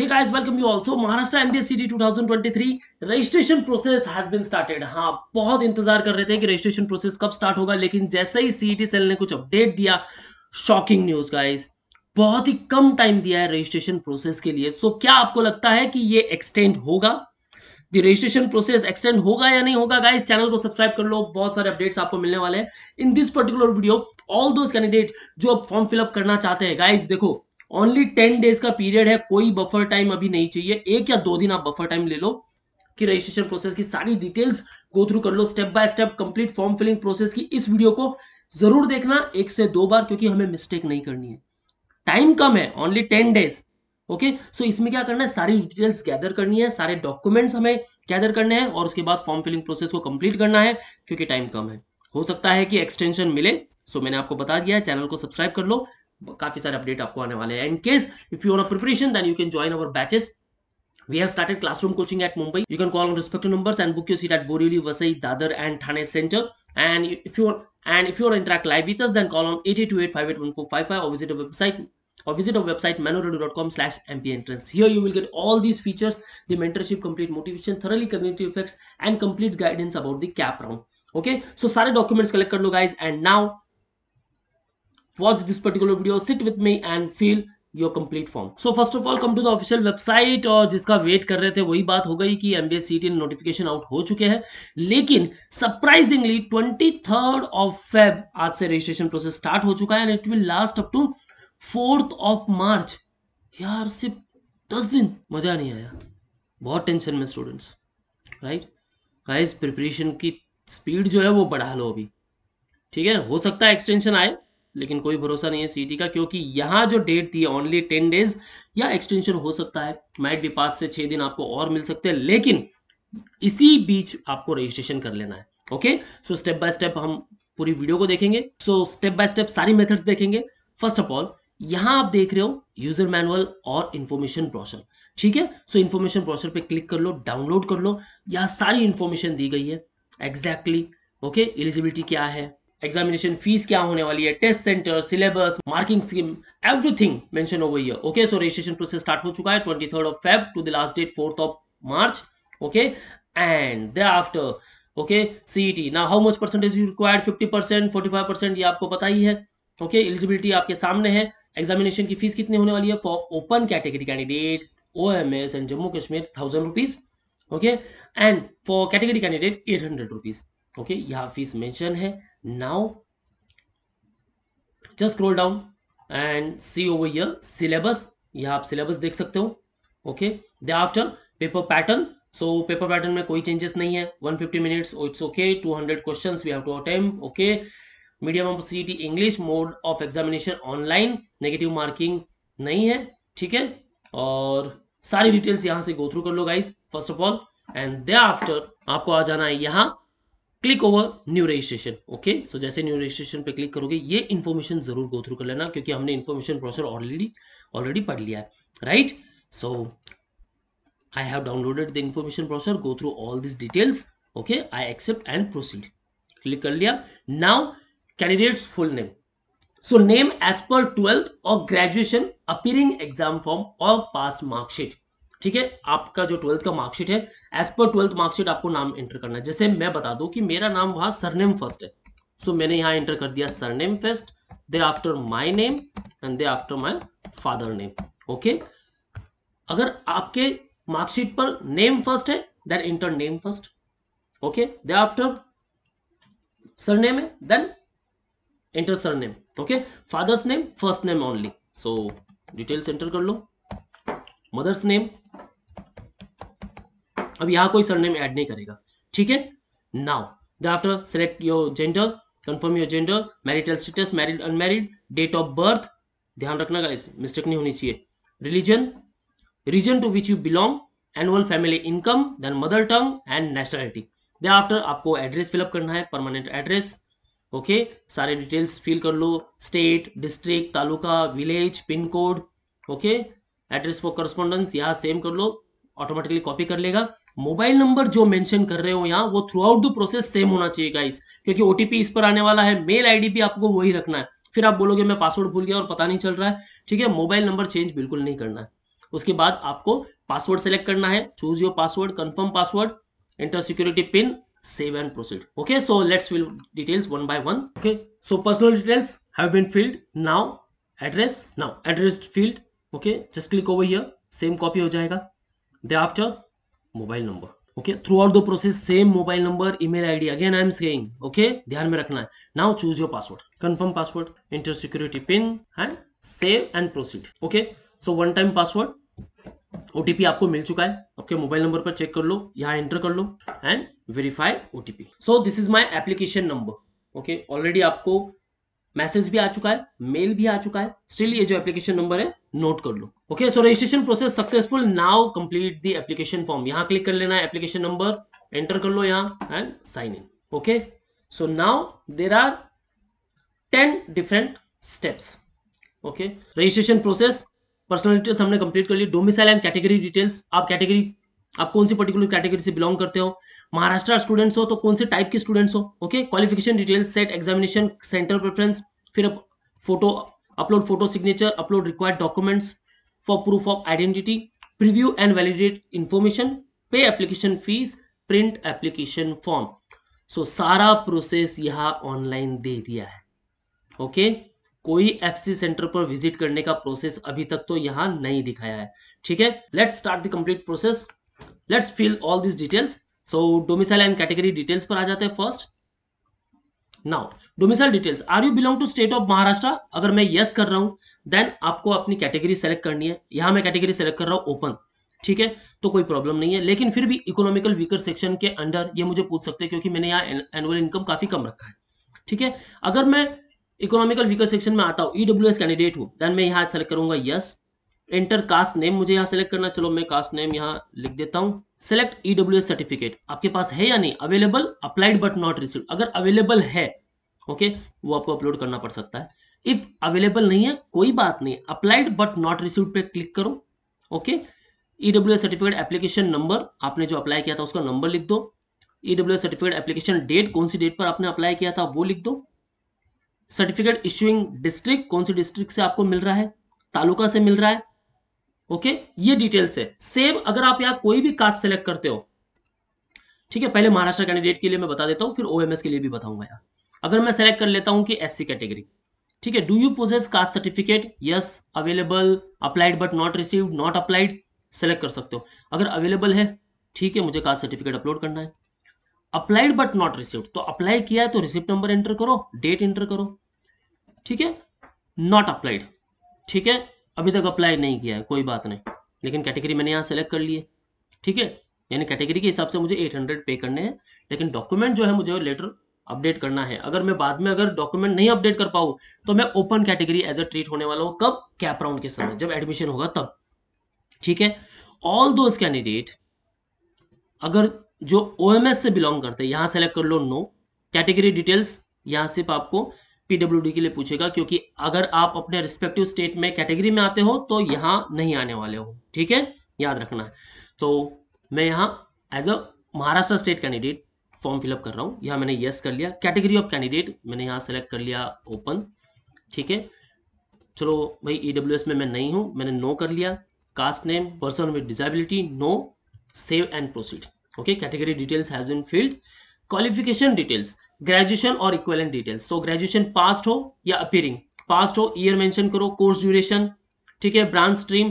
Hey guys, welcome you also. Maharashtra MBA 2023 registration process has been started हाँ बहुत इंतजार कर रहे थे कि रजिस्ट्रेशन प्रोसेस कब स्टार्ट होगा लेकिन जैसे ही सीईटी सेल e ने कुछ अपडेट दिया शॉकिंग न्यूज गाइस बहुत ही कम टाइम दिया है रजिस्ट्रेशन प्रोसेस के लिए सो so, क्या आपको लगता है कि ये एक्सटेंड होगा रजिस्ट्रेशन प्रोसेस एक्सटेंड होगा या नहीं होगा गाइस चैनल को सब्सक्राइब कर लो बहुत सारे अपडेट्स आपको मिलने वाले हैं in this particular video all those candidate जो अब फॉर्म फिलअप करना चाहते हैं गाइस देखो ओनली टेन डेज का पीरियड है कोई बफर टाइम अभी नहीं चाहिए एक या दो दिन आप बफर टाइम ले लो कि रजिस्ट्रेशन प्रोसेस की सारी डिटेल्स गो थ्रू कर लो step by step complete form filling process की इस वीडियो को जरूर देखना एक से दो बार क्योंकि हमें मिस्टेक नहीं करनी है टाइम कम है only ten days okay so इसमें क्या करना है सारी डिटेल्स गैदर करनी है सारे डॉक्यूमेंट्स हमें गैदर करने हैं और उसके बाद फॉर्म फिलिंग प्रोसेस को कंप्लीट करना है क्योंकि टाइम कम है हो सकता है कि एक्सटेंशन मिले सो so, मैंने आपको बता दिया चैनल को सब्सक्राइब कर लो काफ़ी सारे अपडेट आपको आने वाले हैं In case if you want a preparation, then you can join our batches. We have started classroom coaching at Mumbai. You can call on respective numbers and book your seat at Borivali, Vasai, Dadar and Thane Center. And if you want and if you want to interact live with us, then call on 8828581455 or visit our website or visit our website manorado.com slash MP entrance. Here you will get all these features, the mentorship, complete motivation, thoroughly cognitive effects and complete guidance about the CAP round. Okay, so sorry documents collect kar lo guys and now watch this particular video sit with me and feel your complete form so first of all come to the official website और जिसका wait कर रहे थे वही बात हो गई कि MBA C T notification out हो चुके हैं लेकिन surprisingly twenty third of Feb आज से रजिस्ट्रेशन प्रोसेस स्टार्ट हो चुका है and it will last up to fourth of March यार सिर्फ दस दिन मज़ा नहीं आया बहुत टेंशन में स्टूडेंट्स राइट गाइस प्रिपरेशन की स्पीड जो है वो बढ़ा लो अभी ठीक है हो सकता है एक्सटेंशन आए लेकिन कोई भरोसा नहीं है सीटी का क्योंकि यहाँ जो डेट थी ओनली टेन डेज या एक्सटेंशन हो सकता है माइट भी पाँच से छः दिन आपको और मिल सकते हैं लेकिन इसी बीच आपको रजिस्ट्रेशन कर लेना है okay so step by step हम पूरी वीडियो को देखेंगे सो स्टेप बाय स्टेप सारी मेथड्स देखेंगे फर्स्ट ऑफ ऑल यहाँ आप देख रहे हो यूजर मैनुअल और इन्फॉर्मेशन प्रोशर ठीक है सो इन्फॉर्मेशन ब्रोशर पे क्लिक कर लो डाउनलोड कर लो यहाँ सारी इन्फॉर्मेशन दी गई है एग्जैक्टली ओके एलिजिबिलिटी क्या है एग्जामिनेशन फीस क्या होने वाली है test centre syllabus marking scheme everything mention हो गई है okay so registration process start हो चुका है twenty third of Feb to the last date fourth of March okay and thereafter okay CET ना how much percentage you required fifty percent forty five percent ये आपको पता ही है okay okay, eligibility आपके सामने है एग्जामिनेशन की fees कितनी होने वाली है for open category candidate O M S and Jammu Kashmir thousand rupees okay and for category candidate eight hundred rupees okay यहाँ फीस मेंशन है now just scroll down and see over here syllabus यहाँ आप syllabus देख सकते हो okay thereafter paper pattern so paper pattern में कोई changes नहीं है 150 fifty minutes it's okay 200 question we have to attempt okay medium of C T English mode of examination online negative marking नहीं है ठीक है और सारी डिटेल्स यहाँ से गो थ्रू कर लो guys first of all and thereafter आपको आ जाना है यहाँ click over new registration okay so जैसे न्यू रजिस्ट्रेशन पे क्लिक करोगे ये इन्फॉर्मेशन जरूर गो थ्रू कर लेना क्योंकि हमने इन्फॉर्मेशन प्रोसेस ऑलरेडी ऑलरेडी पढ़ लिया है right so I have downloaded the information process go through all this details okay I accept and proceed click कर लिया now candidates full name so name as per twelfth और graduation appearing exam form और pass marksheet ठीक है आपका जो twelfth का marksheet है एज पर ट्वेल्थ मार्कशीट आपको नाम एंटर करना है जैसे मैं बता दूं कि मेरा नाम वहां सरनेम फर्स्ट है सो so, मैंने यहाँ एंटर कर दिया surname first thereafter my name and thereafter my father name okay अगर आपके मार्कशीट पर नेम फर्स्ट है then enter name first okay thereafter surname है then sir surname okay father's name first name only so details enter कर लो mother's name अब यहां कोई सरनेम ऐड नहीं करेगा ठीक है now thereafter select your gender confirm your gender marital status married unmarried date of birth ध्यान रखना का मिस्टेक नहीं होनी चाहिए religion region to which you belong annual family income then mother tongue and nationality thereafter आपको address fill up करना है permanent address okay सारे डिटेल्स फिल कर लो state district taluka village pin code okay address for correspondence यहाँ same कर लो automatically copy कर लेगा मोबाइल नंबर जो मेंशन कर रहे हो यहाँ वो throughout the process same होना चाहिए गाइस क्योंकि ओटीपी इस पर आने वाला है मेल आईडी भी आपको वही रखना है फिर आप बोलोगे मैं पासवर्ड भूल गया और पता नहीं चल रहा है ठीक है मोबाइल नंबर चेंज बिल्कुल नहीं करना है उसके बाद आपको पासवर्ड सेलेक्ट करना है choose your password confirm password enter security pin save and proceed okay so let's fill details one by one okay so personal details have been filled now address now address field okay just click over here same copy हो जाएगा thereafter mobile number okay throughout the process same mobile number email ID again I am saying okay ध्यान में रखना है now choose your password confirm password enter security pin and save and proceed okay so one time password OTP आपको मिल चुका है आपके mobile number पर चेक कर लो यहाँ एंटर कर लो and verify OTP so this is my application number okay already आपको मैसेज भी आ चुका है मेल भी आ चुका है स्टिल ये जो एप्लीकेशन नंबर है नोट कर लो okay so registration process successful now complete the application form यहां क्लिक कर लेना है एप्लीकेशन नंबर एंटर कर लो यहां and sign in okay so now there are ten different steps okay registration process personal details हमने कंप्लीट कर लिया डोमिसाइल एंड कैटेगरी डिटेल्स आप कैटेगरी आप कौन सी पर्टिकुलर कैटेगरी से बिलोंग करते हो महाराष्ट्र स्टूडेंट्स हो तो कौन से टाइप के स्टूडेंट्स हो okay qualification details CET examination centre preference फिर अब photo upload photo signature, upload required documents for proof of identity, preview and validate information, pay application fees, print application form so सारा process यहाँ online दे दिया है okay okay? कोई FC centre पर visit करने का प्रोसेस अभी तक तो यहाँ नहीं दिखाया है ठीक है let's start the complete process let's fill all this details so domicile and category details पर आ जाते हैं first now domicile details are you belong to state of Maharashtra अगर मैं यस कर रहा हूं देन आपको अपनी कैटेगरी सेलेक्ट करनी है यहां मैं कैटेगरी सेलेक्ट कर रहा हूं ओपन ठीक है तो कोई प्रॉब्लम नहीं है लेकिन फिर भी इकोनॉमिकल वीकर सेक्शन के अंडर ये मुझे पूछ सकते हैं क्योंकि मैंने यहाँ एनुअल इनकम काफ़ी कम रखा है ठीक है अगर मैं इकोनॉमिकल वीकर सेक्शन में आता हूँ ई कैंडिडेट हूँ देन मैं यहाँ सेलेक्ट करूंगा yes yes, enter caste name मुझे यहाँ सेलेक्ट करना चलो मैं कास्ट नेम यहाँ लिख देता हूँ सेलेक्ट ईडब्ल्यू सर्टिफिकेट आपके पास है या नहीं available applied but not receive अगर अवेलेबल है ओके okay, वो आपको अपलोड करना पड़ सकता है इफ अवेलेबल नहीं है कोई बात नहीं अप्लाइड बट नॉट रिसीव पे क्लिक करो okay EW certificate application number आपने जो अप्लाई किया था उसका नंबर लिख दो ईडब्ल्यू सर्टिफिकेट एप्लीकेशन डेट कौन सी डेट पर आपने अप्लाई किया था वो लिख दो सर्टिफिकेट इश्यूइंग डिस्ट्रिक्ट कौन सी डिस्ट्रिक्ट से आपको मिल रहा है तालुका से मिल रहा है ओके ये डिटेल्स है सेम अगर आप यहाँ कोई भी कास्ट सेलेक्ट करते हो ठीक है पहले महाराष्ट्र कैंडिडेट के लिए मैं बता देता हूँ फिर ओ के लिए भी बताऊंगा यहाँ अगर मैं सेलेक्ट कर लेता हूँ कि एस कैटेगरी ठीक है do you possess caste certificate yes available applied but not receive not applied select कर सकते हो अगर अवेलेबल है ठीक है मुझे कास्ट सर्टिफिकेट अपलोड करना है अप्लाइड बट नॉट रिसीव तो अप्लाई किया है तो रिसिप्ट नंबर एंटर करो डेट एंटर करो ठीक है नॉट अप्लाइड ठीक है अभी तक अप्लाई नहीं किया है कोई बात नहीं लेकिन कैटेगरी मैंने यहाँ सेलेक्ट कर लिए ठीक है यानी कैटेगरी के हिसाब से मुझे 800 पे करने हैं लेकिन डॉक्यूमेंट जो है मुझे लेटर अपडेट करना है अगर मैं बाद में अगर डॉक्यूमेंट नहीं अपडेट कर पाऊँ तो मैं open category as a treat होने वाला हूँ कब कैप राउंड के समय जब एडमिशन होगा तब ठीक है ऑल दोज कैंडिडेट अगर जो ओ से बिलोंग करते हैं यहाँ सेलेक्ट कर लो नो कैटेगरी डिटेल्स यहाँ सिर्फ आपको पीडब्ल्यू के लिए पूछेगा क्योंकि अगर आप अपने रिस्पेक्टिव स्टेट में कैटेगरी में आते हो तो यहां नहीं आने वाले हो ठीक है याद रखना है तो मैं यहां as a Maharashtra state candidate form fill up कर रहा हूं यहां मैंने यस कर लिया कैटेगरी ऑफ कैंडिडेट मैंने यहां सेलेक्ट कर लिया ओपन ठीक है चलो भाई ई e में मैं नहीं हूं मैंने नो कर लिया caste name person with disability no save and proceed okay category details has been filled qualification details graduation और equivalent details so graduation passed हो या अपीयरिंग पास्ट हो ईयर मेंशन करो कोर्स ड्यूरेशन ठीक है branch stream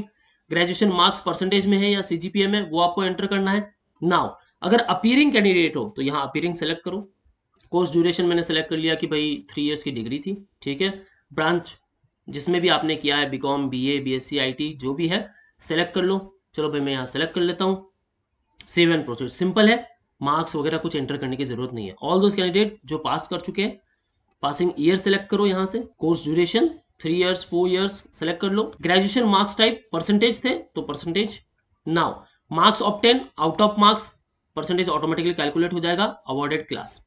graduation marks percentage में है या सीजीपीए में वो आपको एंटर करना है नाउ अगर अपीयरिंग कैंडिडेट हो तो यहाँ अपीयरिंग सेलेक्ट करो कोर्स ड्यूरेशन मैंने सेलेक्ट कर लिया कि भाई थ्री इयर्स की डिग्री थी ठीक है ब्रांच जिसमें भी आपने किया है बीकॉम बीए बीएससी आईटी जो भी है सेलेक्ट कर लो चलो भाई मैं यहाँ सेलेक्ट कर लेता हूँ सेवन प्रोसेस सिंपल है मार्क्स वगैरह कुछ एंटर करने की जरूरत नहीं है ऑल दोज कैंडिडेट जो पास कर चुके हैं पासिंग ईयर सेलेक्ट करो यहाँ से course duration three years four years select कर लो ग्रेजुएशन मार्क्स टाइप परसेंटेज थे तो percentage now marks obtain out of marks percentage automatically calculate हो जाएगा अवॉर्डेड क्लास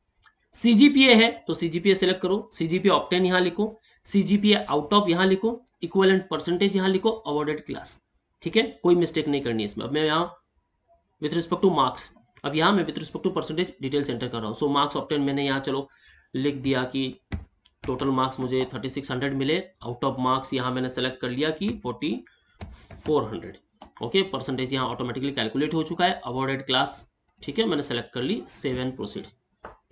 सीजीपीए है तो सीजीपीए सेलेक्ट करो सीजीपीए ऑप्टेन यहाँ लिखो सीजीपीए आउट ऑफ यहाँ लिखो इक्वलेंट परसेंटेज यहाँ लिखो अवॉर्डेड क्लास ठीक है कोई मिस्टेक नहीं करनी है इसमें अब मैं यहाँ विथ रिस्पेक्ट टू मार्क्स अब यहाँ मैं with respect to percentage details enter कर रहा हूँ सो मार्क्स ऑप्टेन मैंने यहाँ चलो लिख दिया कि टोटल मार्क्स मुझे 3600 मिले आउट ऑफ मार्क्स यहाँ मैंने सेलेक्ट कर लिया कि 4400 ओके परसेंटेज यहाँ ऑटोमेटिकली कैलकुलेट हो चुका है अवॉर्डेड क्लास ठीक है मैंने सेलेक्ट कर ली save and proceed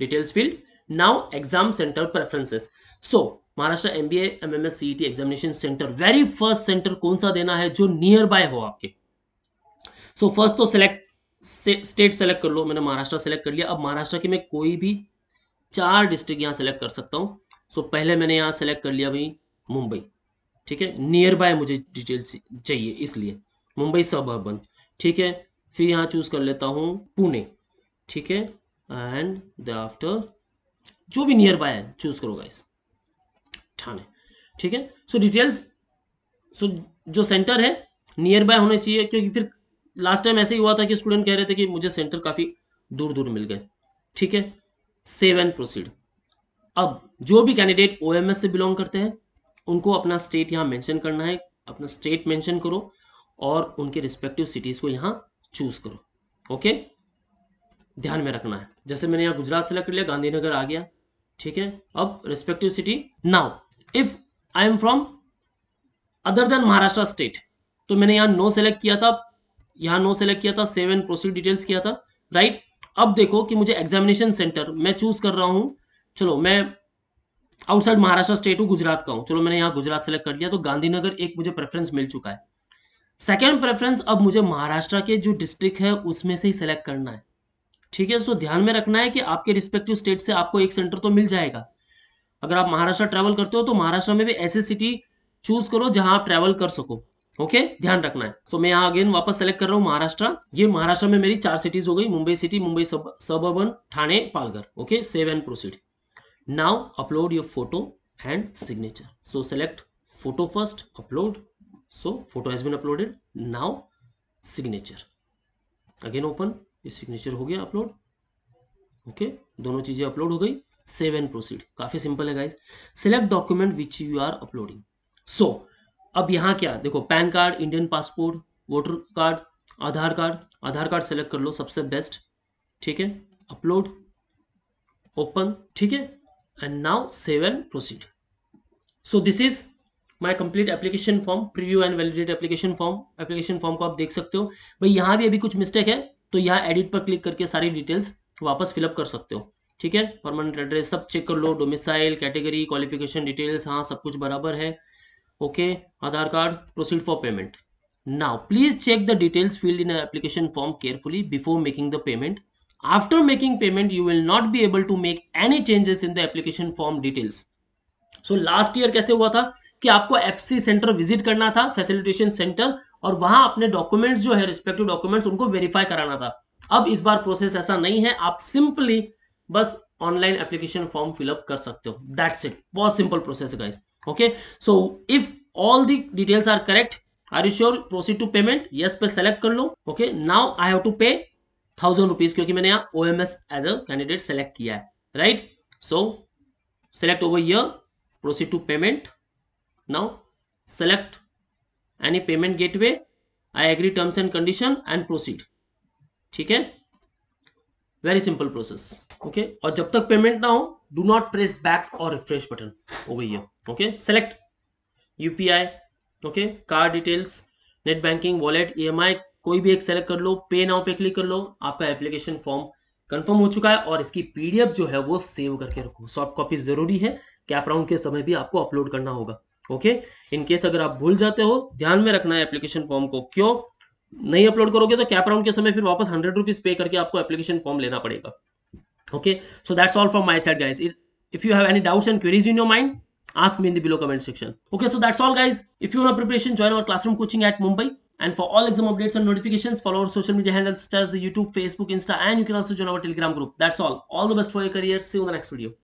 details filled now exam centre preferences so Maharashtra M B M M examination centre very first centre कौन सा देना है जो नियर बाय हो आपके सो so, फर्स्ट तो सेलेक्ट स्टेट सेलेक्ट कर लो मैंने महाराष्ट्र सेलेक्ट कर लिया अब महाराष्ट्र की मैं कोई भी चार डिस्ट्रिक्ट यहाँ सेलेक्ट कर सकता हूँ सो पहले मैंने यहाँ सेलेक्ट कर लिया भाई मुंबई ठीक है नियर बाय मुझे डिटेल्स चाहिए इसलिए मुंबई सब अर्बन ठीक है फिर यहाँ चूज कर लेता हूँ पुणे ठीक है एंड द आफ्टर जो भी नियर बाय है चूज करो गाइस ठाणे ठीक है सो डिटेल्स सो जो सेंटर है नियर बाय होने चाहिए क्योंकि फिर लास्ट टाइम ऐसे ही हुआ था कि स्टूडेंट कह रहे थे कि मुझे सेंटर काफ़ी दूर दूर मिल गए ठीक है सेव एंड प्रोसीड अब जो भी कैंडिडेट ओ से बिलोंग करते हैं उनको अपना स्टेट यहाँ मेंशन करना है अपना स्टेट मेंशन करो और उनके रिस्पेक्टिव सिटीज़ को यहाँ चूज करो ओके ध्यान में रखना है जैसे मैंने यहाँ गुजरात सेलेक्ट लिया गांधीनगर आ गया ठीक है अब respective city now if I am from other than Maharashtra state तो मैंने यहाँ नो सेलेक्ट किया था यहाँ नो सेलेक्ट किया था सेवन प्रोसीड डिटेल्स किया था राइट अब देखो कि मुझे एग्जामिनेशन सेंटर मैं चूज कर रहा हूँ चलो मैं आउटसाइड महाराष्ट्र स्टेट हूँ गुजरात का हूँ चलो मैंने यहाँ गुजरात सेलेक्ट कर लिया तो गांधीनगर एक मुझे प्रेफरेंस मिल चुका है सेकेंड प्रेफरेंस अब मुझे महाराष्ट्र के जो डिस्ट्रिक्ट है उसमें से ही सेलेक्ट करना है ठीक है सो ध्यान में रखना है कि आपके रिस्पेक्टिव स्टेट से आपको एक सेंटर तो मिल जाएगा अगर आप महाराष्ट्र ट्रैवल करते हो तो महाराष्ट्र में भी ऐसी सिटी चूज करो जहां आप ट्रैवल कर सको ओके okay? ध्यान रखना है तो so, मैं यहाँ अगेन वापस सेलेक्ट कर रहा हूँ महाराष्ट्र ये महाराष्ट्र में मेरी चार सिटीज हो गई Mumbai city Mumbai sub suburban Thane Palghar okay save and proceed now upload your photo and signature so select photo first upload so photo has been uploaded now signature again open ये सिग्नेचर हो गया अपलोड ओके okay? दोनों चीजें upload हो गई save and proceed काफी simple है guys select document which you are uploading so so, अब यहाँ क्या देखो PAN card Indian passport voter card Aadhaar card Aadhaar card select कर लो सबसे बेस्ट ठीक है अपलोड ओपन ठीक है and now save and proceed so this is my complete application form preview and validate application form application form को आप देख सकते हो भाई यहाँ भी अभी कुछ मिस्टेक है तो यहाँ एडिट पर क्लिक करके सारी डिटेल्स वापस फिलअप कर सकते हो ठीक है परमानेंट एड्रेस सब चेक कर लो डोमिसाइल कैटेगरी क्वालिफिकेशन डिटेल्स हाँ सब कुछ बराबर है okay Aadhaar card proceed for payment now please check the details filled in application form careful before making the payment after making payment you will not be able to make any changes in the application form details so last year कैसे हुआ था कि आपको F C centre visit करना था facilitation centre और वहां अपने डॉक्यूमेंट्स जो है रिस्पेक्टिव डॉक्यूमेंट्स उनको वेरीफाई कराना था अब इस बार प्रोसेस ऐसा नहीं है आप सिंपली बस ऑनलाइन एप्लीकेशन फॉर्म फिलअप कर सकते हो दैट्स इट बहुत सिंपल प्रोसेस है guys okay so if all the details are correct are you sure proceed to payment yes pay select कर लो okay now I have to pay thousand rupees क्योंकि मैंने यहां O M S as a candidate select किया है right so select over your proceed to payment now select any payment gateway I agree terms and condition and proceed ठीक है very simple process okay और जब तक payment ना हो do not press back or refresh button over here okay select upi okay card details net banking wallet ई कोई भी एक सेलेक्ट कर लो पे नाउ पे क्लिक कर लो आपका एप्लीकेशन फॉर्म कंफर्म हो चुका है और इसकी पीडीएफ जो है वो सेव करके रखो सॉफ्ट कॉपी जरूरी है कैप राउंड के समय भी आपको अपलोड करना होगा ओके इनकेस अगर आप भूल जाते हो ध्यान में रखना है एप्लीकेशन फॉर्म को क्यों नहीं अपलोड करोगे तो कैप राउंड के समय फिर वापस हंड्रेड रुपीज पे करके आपको एप्लीकेशन फॉर्म लेना पड़ेगा okay so that's all from my side guys if you have any doubts and queries in your mind ask me in the below comment section okay so that's all guys if you want a preparation join our classroom coaching at mumbai and for all exam updates and notifications follow our social media handles such as the youtube facebook insta and you can also join our telegram group that's all all the best for your career see you in the next video